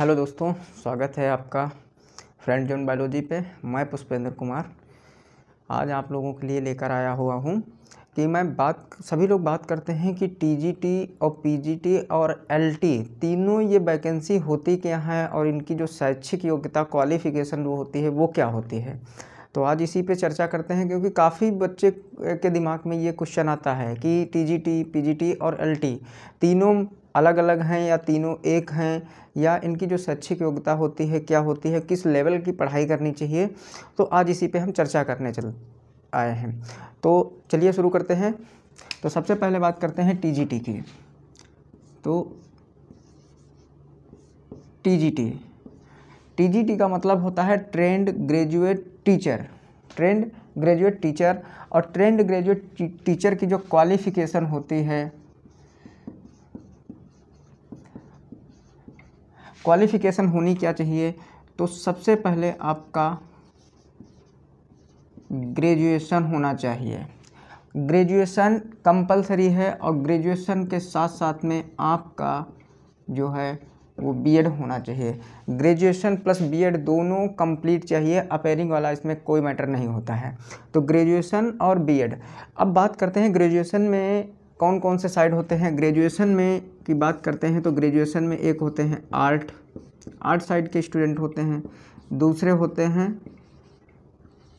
hello दोस्तों स्वागत है आपका फ्रेंड जोन बायोलॉजी पे मैं पुष्पेंद्र कुमार आज आप लोगों के लिए लेकर आया हुआ हूँ कि मैं बात सभी लोग बात करते हैं कि टीजीटी और पीजीटी और एलटी तीनों ये वैकेंसी होती क्या है और इनकी जो शैक्षिक योग्यता क्वालिफ़िकेशन वो होती है वो क्या होती है तो आज इसी पे चर्चा करते हैं क्योंकि काफ़ी बच्चे के दिमाग में ये क्वेश्चन आता है कि टीजीटी पीजीटी और एलटी तीनों अलग अलग हैं या तीनों एक हैं या इनकी जो शैक्षिक योग्यता होती है क्या होती है किस लेवल की पढ़ाई करनी चाहिए तो आज इसी पर हम चर्चा करने चल आए हैं तो चलिए शुरू करते हैं तो सबसे पहले बात करते हैं टी की तो टी जी टी का मतलब होता है trained graduate teacher trained graduate teacher और ट्रेंड ग्रेजुएट टीचर की जो क्वालिफिकेशन होती है क्वालिफिकेशन होनी क्या चाहिए तो सबसे पहले आपका ग्रेजुएशन होना चाहिए ग्रेजुएशन कंपलसरी है और ग्रेजुएशन के साथ साथ में आपका जो है वो बीएड होना चाहिए ग्रेजुएशन प्लस बीएड दोनों कंप्लीट चाहिए अपेयरिंग वाला इसमें कोई मैटर नहीं होता है तो ग्रेजुएशन और बीएड अब बात करते हैं ग्रेजुएशन में कौन कौन से साइड होते हैं ग्रेजुएशन में की बात करते हैं तो ग्रेजुएशन में एक होते हैं आर्ट आर्ट साइड के स्टूडेंट होते हैं दूसरे होते हैं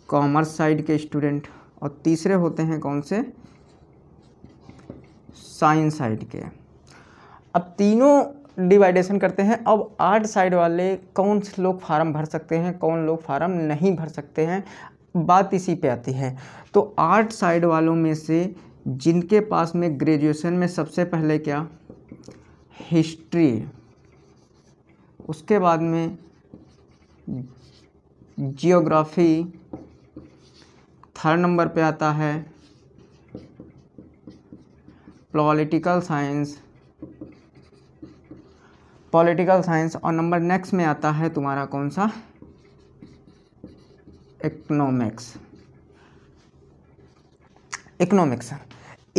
कॉमर्स साइड के स्टूडेंट और तीसरे होते हैं कौन से साइंस साइड के अब तीनों डिवाइडेशन करते हैं अब आर्ट साइड वाले कौन से लोग फार्म भर सकते हैं कौन लोग फार्म नहीं भर सकते हैं बात इसी पे आती है तो आर्ट साइड वालों में से जिनके पास में ग्रेजुएशन में सबसे पहले क्या हिस्ट्री उसके बाद में जियोग्राफी थर्ड नंबर पे आता है पॉलिटिकल साइंस पॉलिटिकल साइंस और नंबर नेक्स्ट में आता है तुम्हारा कौन सा इकोनॉमिक्स इकोनॉमिक्स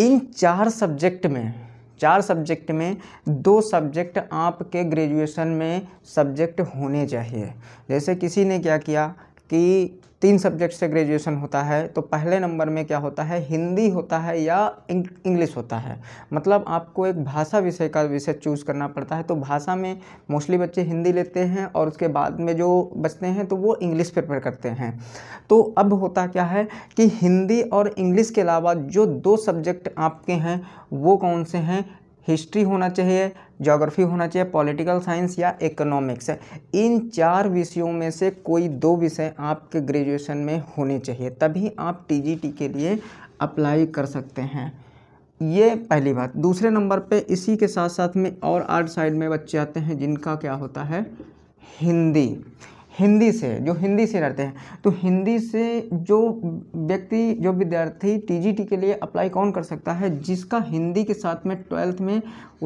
इन चार सब्जेक्ट में चार सब्जेक्ट में दो सब्जेक्ट आपके ग्रेजुएशन में सब्जेक्ट होने चाहिए जैसे किसी ने क्या किया कि तीन सब्जेक्ट से ग्रेजुएशन होता है तो पहले नंबर में क्या होता है हिंदी होता है या इंग्लिश होता है मतलब आपको एक भाषा विषय का विषय चूज़ करना पड़ता है तो भाषा में मोस्टली बच्चे हिंदी लेते हैं और उसके बाद में जो बचते हैं तो वो इंग्लिश प्रिपेयर करते हैं तो अब होता क्या है कि हिंदी और इंग्लिश के अलावा जो दो सब्जेक्ट आपके हैं वो कौन से हैं हिस्ट्री होना चाहिए जोग्राफी होना चाहिए पॉलिटिकल साइंस या इकोनॉमिक्स इन चार विषयों में से कोई दो विषय आपके ग्रेजुएशन में होने चाहिए तभी आप टीजीटी के लिए अप्लाई कर सकते हैं ये पहली बात दूसरे नंबर पे इसी के साथ साथ में और आर्ट साइड में बच्चे आते हैं जिनका क्या होता है हिंदी हिंदी से जो हिंदी से रहते हैं तो हिंदी से जो व्यक्ति जो विद्यार्थी टीजीटी के लिए अप्लाई कौन कर सकता है जिसका हिंदी के साथ में ट्वेल्थ में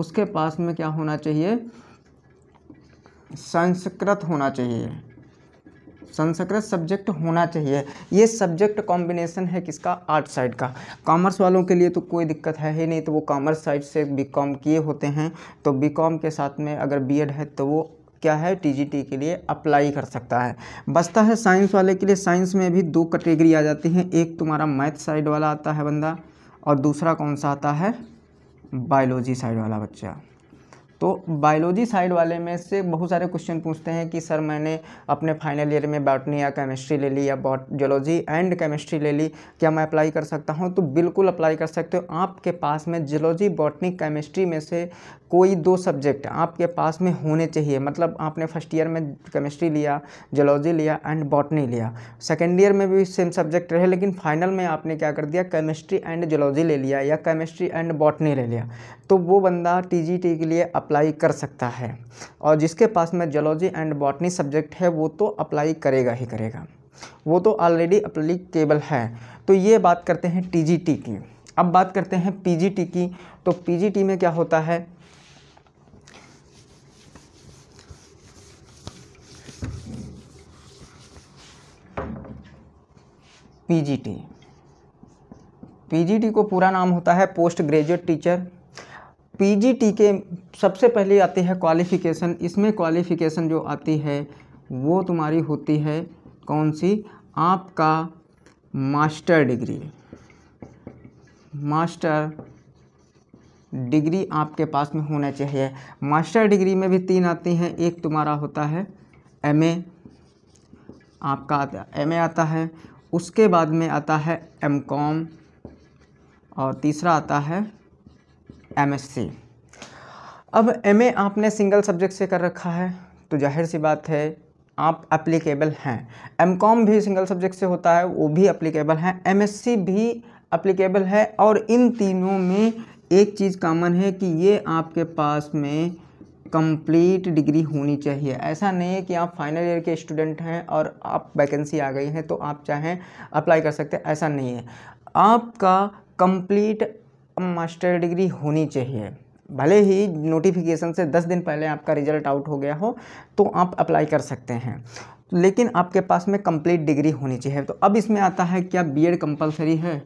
उसके पास में क्या होना चाहिए संस्कृत होना चाहिए संस्कृत सब्जेक्ट होना चाहिए ये सब्जेक्ट कॉम्बिनेशन है किसका आर्ट साइड का कॉमर्स वालों के लिए तो कोई दिक्कत है ही नहीं तो वो कॉमर्स साइड से बीकॉम किए होते हैं तो बीकॉम के साथ में अगर बीएड है तो वो क्या है टीजीटी के लिए अप्लाई कर सकता है बचता है साइंस वाले के लिए साइंस में भी दो कैटेगरी आ जाती हैं एक तुम्हारा मैथ साइड वाला आता है बंदा और दूसरा कौन सा आता है बायोलॉजी साइड वाला बच्चा तो बायोलॉजी साइड वाले में से बहुत सारे क्वेश्चन पूछते हैं कि सर मैंने अपने फाइनल ईयर में बॉटनी या केमिस्ट्री ले ली या बॉट जोलॉजी एंड केमिस्ट्री ले ली क्या मैं अप्लाई कर सकता हूँ तो बिल्कुल अप्लाई कर सकते हो आपके पास में जोलॉजी बॉटनी केमिस्ट्री में से कोई दो सब्जेक्ट आपके पास में होने चाहिए मतलब आपने फर्स्ट ईयर में केमिस्ट्री लिया जोलॉजी लिया एंड बॉटनी लिया सेकेंड ईयर में भी सेम सब्जेक्ट रहे लेकिन फाइनल में आपने क्या कर दिया केमिस्ट्री एंड जोलॉजी ले लिया या केमिस्ट्री एंड बॉटनी ले लिया तो वो बंदा टीजीटी के लिए अप्लाई कर सकता है और जिसके पास में जोलॉजी एंड बॉटनी सब्जेक्ट है वो तो अप्लाई करेगा ही करेगा वो तो ऑलरेडी अप्लीकेबल है तो ये बात करते हैं टी की अब बात करते हैं पीजीटी की तो पीजीटी में क्या होता है पीजीटी पीजीटी को पूरा नाम होता है पोस्ट ग्रेजुएट टीचर पीजीटी के सबसे पहले आती है क्वालिफ़िकेशन इसमें क्वालिफ़िकेशन जो आती है वो तुम्हारी होती है कौन सी आपका मास्टर डिग्री मास्टर डिग्री आपके पास में होना चाहिए मास्टर डिग्री में भी तीन आती हैं एक तुम्हारा होता है एमए आपका आता एमए आता है उसके बाद में आता है एमकॉम और तीसरा आता है एमएससी अब एमए आपने सिंगल सब्जेक्ट से कर रखा है तो जाहिर सी बात है आप एप्लीकेबल हैं एमकॉम भी सिंगल सब्जेक्ट से होता है वो भी एप्लीकेबल हैं एमएससी भी अप्लीकेबल है और इन तीनों में एक चीज़ कॉमन है कि ये आपके पास में कंप्लीट डिग्री होनी चाहिए ऐसा नहीं है कि आप फाइनल ईयर के स्टूडेंट हैं और आप वैकेंसी आ गई हैं तो आप चाहें अप्लाई कर सकते हैं ऐसा नहीं है आपका कंप्लीट मास्टर डिग्री होनी चाहिए भले ही नोटिफिकेशन से दस दिन पहले आपका रिजल्ट आउट हो गया हो तो आप अप्लाई कर सकते हैं लेकिन आपके पास में कंप्लीट डिग्री होनी चाहिए तो अब इसमें आता है क्या बीएड कंपलसरी है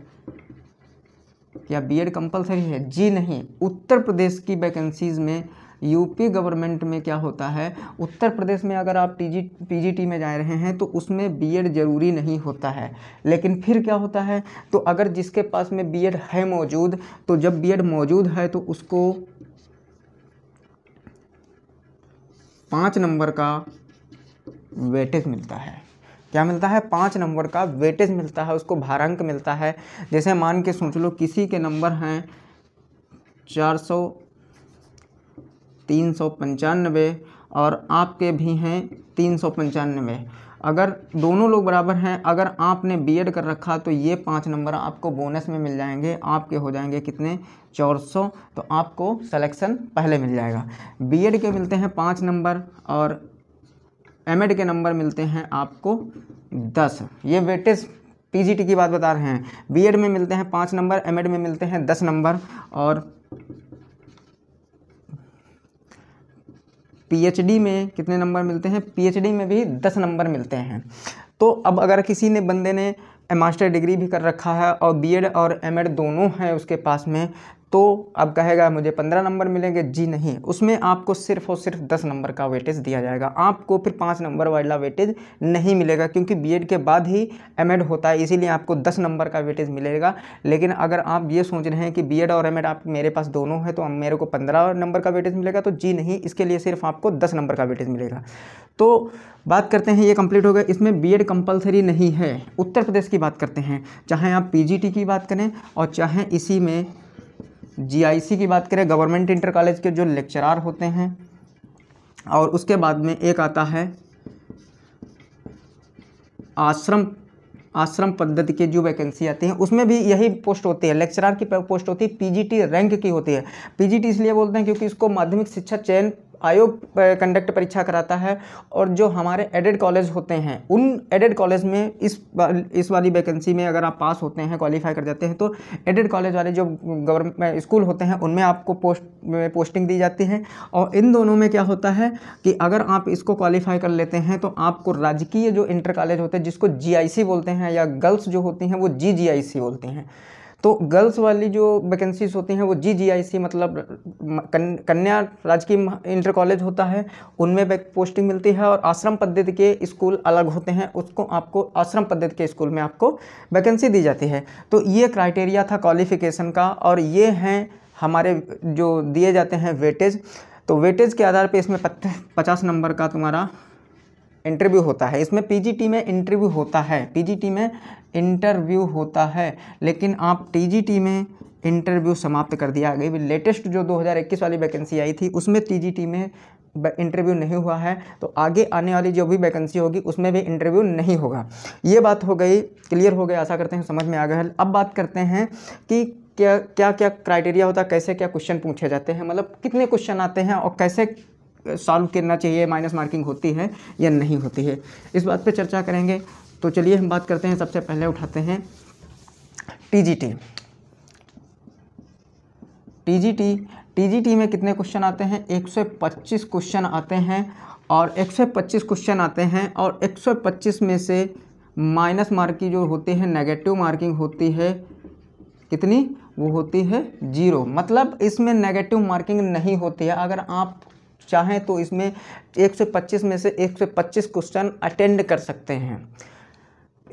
बी बीएड कंपलसरी है जी नहीं उत्तर प्रदेश की वैकेंसीज़ में यूपी गवर्नमेंट में क्या होता है उत्तर प्रदेश में अगर आप टीजी पीजीटी में जा रहे हैं तो उसमें बीएड ज़रूरी नहीं होता है लेकिन फिर क्या होता है तो अगर जिसके पास में बीएड है मौजूद तो जब बीएड मौजूद है तो उसको पाँच नंबर का वेटेज मिलता है क्या मिलता है पाँच नंबर का वेटेज मिलता है उसको भारंक मिलता है जैसे मान के सोच लो किसी के नंबर हैं चार सौ तीन सौ पंचानवे और आपके भी हैं तीन सौ अगर दोनों लोग बराबर हैं अगर आपने बी कर रखा तो ये पाँच नंबर आपको बोनस में मिल जाएंगे आपके हो जाएंगे कितने चार सौ तो आपको सिलेक्शन पहले मिल जाएगा बी के मिलते हैं पाँच नंबर और एम के नंबर मिलते हैं आपको दस ये वेटेज पीजीटी की बात बता रहे हैं बीएड में मिलते हैं पाँच नंबर एमएड में मिलते हैं दस नंबर और पीएचडी में कितने नंबर मिलते हैं पीएचडी में भी दस नंबर मिलते हैं तो अब अगर किसी ने बंदे ने मास्टर डिग्री भी कर रखा है और बीएड और एमएड दोनों हैं उसके पास में तो अब कहेगा मुझे पंद्रह नंबर मिलेंगे जी नहीं उसमें आपको सिर्फ और सिर्फ दस नंबर का वेटेज दिया जाएगा आपको फिर पाँच नंबर वाला वेटेज नहीं मिलेगा क्योंकि बीएड के बाद ही एमएड होता है इसीलिए आपको दस नंबर का वेटेज मिलेगा लेकिन अगर आप ये सोच रहे हैं कि बीएड और एमएड आप मेरे पास दोनों है तो मेरे को पंद्रह नंबर का वेटेज मिलेगा तो जी नहीं इसके लिए सिर्फ आपको दस नंबर का वेटेज मिलेगा तो बात करते हैं ये कंप्लीट हो गया इसमें एड कंपलसरी नहीं है उत्तर प्रदेश की बात करते हैं चाहे आप पी की बात करें और चाहे इसी में जीआईसी की बात करें गवर्नमेंट इंटर कॉलेज के जो लेक्चरार होते हैं और उसके बाद में एक आता है आश्रम आश्रम पद्धति की जो वैकेंसी आती है उसमें भी यही पोस्ट होती है लेक्चरार की पोस्ट होती है पीजीटी रैंक की होती है पीजीटी इसलिए बोलते हैं क्योंकि इसको माध्यमिक शिक्षा चयन आयोग कंडक्ट परीक्षा कराता है और जो हमारे एडेड कॉलेज होते हैं उन एडेड कॉलेज में इस इस वाली वैकेंसी में अगर आप पास होते हैं क्वालिफाई कर जाते हैं तो एडेड कॉलेज वाले जो गवर्नमेंट स्कूल होते हैं उनमें आपको पोस्ट पोस्टिंग दी जाती है और इन दोनों में क्या होता है कि अगर आप इसको क्वालिफाई कर लेते हैं तो आपको राजकीय जो इंटर कॉलेज होते हैं जिसको जी बोलते हैं या गर्ल्स जो होती हैं वो जी बोलते हैं तो गर्ल्स वाली जो वैकेंसीज होती हैं वो जी जी आई सी मतलब कन्या राजकीय इंटर कॉलेज होता है उनमें पोस्टिंग मिलती है और आश्रम पद्धति के स्कूल अलग होते हैं उसको आपको आश्रम पद्धति के स्कूल में आपको वैकेंसी दी जाती है तो ये क्राइटेरिया था क्वालिफिकेशन का और ये हैं हमारे जो दिए जाते हैं वेटेज तो वेटेज के आधार पे इसमें पचास नंबर का तुम्हारा इंटरव्यू होता है इसमें पीजीटी में इंटरव्यू होता है पीजीटी में इंटरव्यू होता है लेकिन आप टीजीटी में इंटरव्यू समाप्त कर दिया गई लेटेस्ट जो 2021 वाली वैकेंसी आई थी उसमें टीजीटी में इंटरव्यू नहीं हुआ है तो आगे आने वाली जो भी वैकेंसी होगी उसमें भी इंटरव्यू नहीं होगा ये बात हो गई क्लियर हो गया आशा करते हैं समझ में आ गया अब बात करते हैं कि क्या क्या क्या क्राइटेरिया होता है कैसे क्या क्वेश्चन पूछे जाते हैं मतलब कितने क्वेश्चन आते हैं और कैसे सॉल्व करना चाहिए माइनस मार्किंग होती है या नहीं होती है इस बात पे चर्चा करेंगे तो चलिए हम बात करते हैं सबसे पहले उठाते हैं टीजीटी टीजीटी टीजीटी में कितने क्वेश्चन आते हैं 125 क्वेश्चन आते हैं और 125 क्वेश्चन आते हैं और 125 में से माइनस मार्किंग जो होती है नेगेटिव मार्किंग होती है कितनी वो होती है जीरो मतलब इसमें नेगेटिव मार्किंग नहीं होती है अगर आप चाहें तो इसमें 125 में से 125 क्वेश्चन अटेंड कर सकते हैं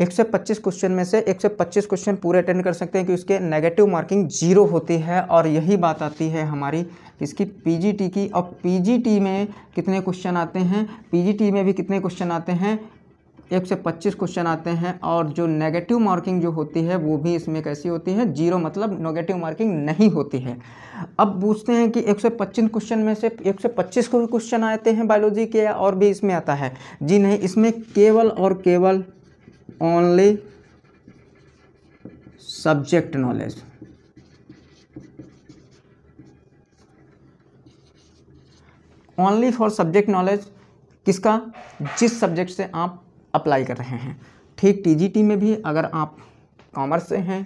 125 क्वेश्चन में से 125 क्वेश्चन पूरे अटेंड कर सकते हैं कि उसके नेगेटिव मार्किंग जीरो होती है और यही बात आती है हमारी इसकी पीजीटी की और पीजीटी में कितने क्वेश्चन आते हैं पीजीटी में भी कितने क्वेश्चन आते हैं एक से पच्चीस क्वेश्चन आते हैं और जो नेगेटिव मार्किंग जो होती है वो भी इसमें कैसी होती है जीरो मतलब नेगेटिव मार्किंग नहीं होती है अब पूछते हैं कि एक से पच्चीस क्वेश्चन में से एक से पच्चीस क्वेश्चन आते हैं बायोलॉजी के और भी इसमें आता है जी नहीं इसमें केवल और केवल only subject knowledge only for subject knowledge किसका जिस सब्जेक्ट से आप अप्लाई कर रहे हैं ठीक टीजीटी में भी अगर आप कॉमर्स से हैं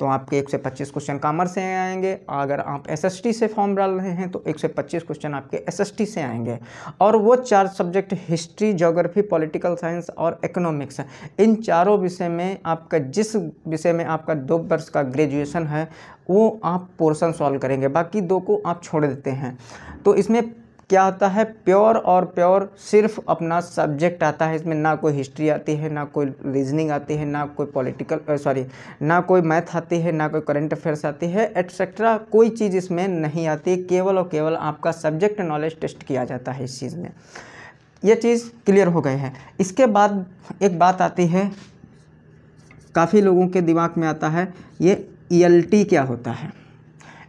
तो आपके एक से पच्चीस क्वेश्चन कॉमर्स से आएंगे अगर आप एसएसटी से फॉर्म डाल रहे हैं तो एक से पच्चीस क्वेश्चन आपके एसएसटी से आएंगे और वो चार subject history geography political science और इकोनॉमिक्स इन चारों विषय में आपका जिस विषय में आपका दो वर्ष का ग्रेजुएशन है वो आप पोर्सन सॉल्व करेंगे बाकी दो को आप छोड़ देते हैं तो इसमें क्या आता है प्योर और प्योर सिर्फ अपना सब्जेक्ट आता है इसमें ना कोई हिस्ट्री आती है ना कोई रीजनिंग आती है ना कोई पॉलिटिकल सॉरी ना कोई मैथ आती है ना कोई करंट अफेयर्स आती है एट्सेट्रा कोई चीज़ इसमें नहीं आती केवल और केवल आपका सब्जेक्ट नॉलेज टेस्ट किया जाता है इस चीज़ में ये चीज़ क्लियर हो गए हैं इसके बाद एक बात आती है काफ़ी लोगों के दिमाग में आता है ये ई e क्या होता है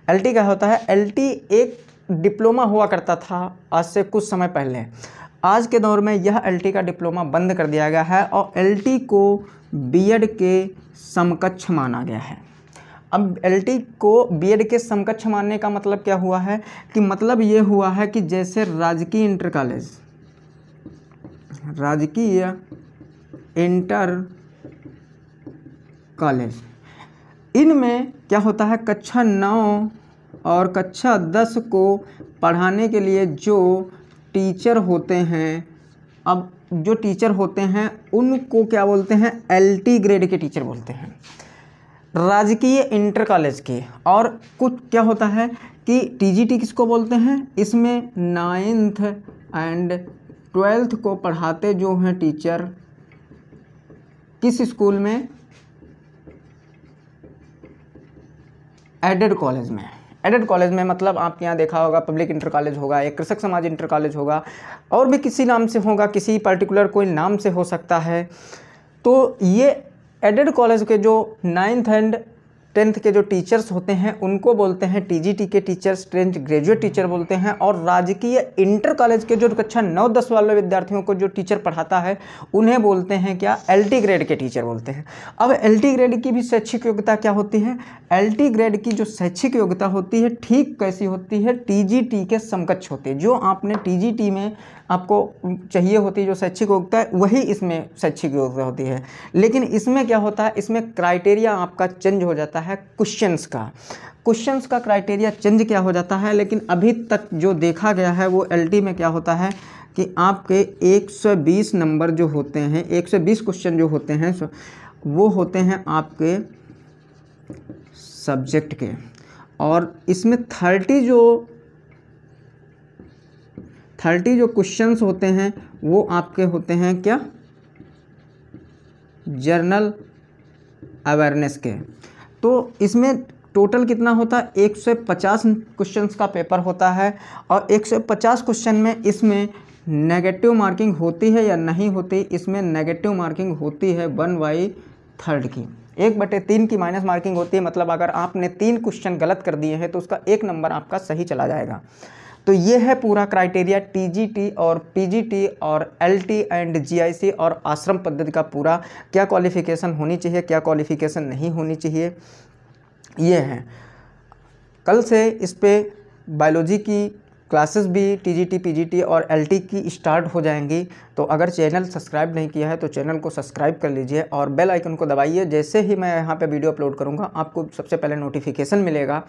एल क्या होता है एल एक डिप्लोमा हुआ करता था आज से कुछ समय पहले आज के दौर में यह एलटी का डिप्लोमा बंद कर दिया गया है और एलटी को बीएड के समकक्ष माना गया है अब एलटी को बीएड के समकक्ष मानने का मतलब क्या हुआ है कि मतलब ये हुआ है कि जैसे राजकीय इंटर कॉलेज राजकीय इंटर कॉलेज इनमें क्या होता है कक्षा नौ और कक्षा दस को पढ़ाने के लिए जो टीचर होते हैं अब जो टीचर होते हैं उनको क्या बोलते हैं एलटी ग्रेड के टीचर बोलते हैं राजकीय इंटर कॉलेज के और कुछ क्या होता है कि टीजीटी किसको बोलते हैं इसमें नाइन्थ एंड ट्वेल्थ को पढ़ाते जो हैं टीचर किस स्कूल में एडेड कॉलेज में एडेड कॉलेज में मतलब आपके यहाँ देखा होगा पब्लिक इंटर कॉलेज होगा या कृषक समाज इंटर कॉलेज होगा और भी किसी नाम से होगा किसी पर्टिकुलर कोई नाम से हो सकता है तो ये एडेड कॉलेज के जो नाइन्थ एंड टेंथ के जो टीचर्स होते हैं उनको बोलते हैं टीजीटी के टीचर्स टेंथ ग्रेजुएट टीचर बोलते हैं और राजकीय इंटर कॉलेज के जो कक्षा नौ दस वाले विद्यार्थियों को जो टीचर पढ़ाता है उन्हें बोलते हैं क्या एल ग्रेड के टीचर बोलते हैं अब एल ग्रेड की भी शैक्षिक योग्यता क्या होती है एल ग्रेड की जो शैक्षिक योग्यता होती है ठीक कैसी होती है टी के समकक्ष होती है जो आपने टी में आपको चाहिए होती है जो शैक्षिक योग्यता है वही इसमें शैक्षिक योग्यता होती है लेकिन इसमें क्या होता है इसमें क्राइटेरिया आपका चेंज हो जाता है है क्वेश्चंस का क्वेश्चंस का क्राइटेरिया चेंज क्या हो जाता है लेकिन अभी तक जो देखा गया है वो एलटी में क्या होता है कि आपके 120 नंबर जो होते हैं 120 क्वेश्चन जो होते हैं वो होते हैं आपके सब्जेक्ट के और इसमें 30 जो 30 जो क्वेश्चंस होते हैं वो आपके होते हैं क्या जर्नल अवेयरनेस के तो इसमें टोटल कितना होता है एक सौ पचास क्वेश्चन का पेपर होता है और एक सौ पचास क्वेश्चन में इसमें नेगेटिव मार्किंग होती है या नहीं होती इसमें नेगेटिव मार्किंग होती है वन बाई थर्ड की एक बटे तीन की माइनस मार्किंग होती है मतलब अगर आपने तीन क्वेश्चन गलत कर दिए हैं तो उसका एक नंबर आपका सही चला जाएगा तो ये है पूरा क्राइटेरिया टीजीटी और पीजीटी और एलटी एंड जीआईसी और आश्रम पद्धति का पूरा क्या क्वालिफिकेशन होनी चाहिए क्या क्वालिफिकेशन नहीं होनी चाहिए ये हैं कल से इस पर बायोलॉजी की क्लासेस भी टीजीटी पीजीटी और एलटी की स्टार्ट हो जाएंगी तो अगर चैनल सब्सक्राइब नहीं किया है तो चैनल को सब्सक्राइब कर लीजिए और बेल आइकन को दबाइए जैसे ही मैं यहाँ पे वीडियो अपलोड करूँगा आपको सबसे पहले नोटिफिकेशन मिलेगा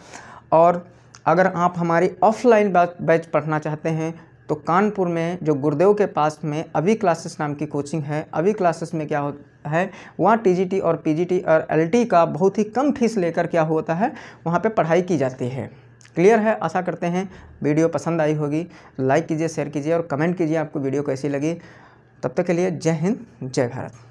और अगर आप हमारी ऑफलाइन बैच पढ़ना चाहते हैं तो कानपुर में जो गुरुदेव के पास में अभी क्लासेस नाम की कोचिंग है अभी क्लासेस में क्या होता है वहाँ टीजीटी और पीजीटी और एलटी का बहुत ही कम फीस लेकर क्या होता है वहाँ पे पढ़ाई की जाती है क्लियर है आशा करते हैं वीडियो पसंद आई होगी लाइक कीजिए शेयर कीजिए और कमेंट कीजिए आपको वीडियो कैसी लगी तब तक के लिए जय हिंद जय भारत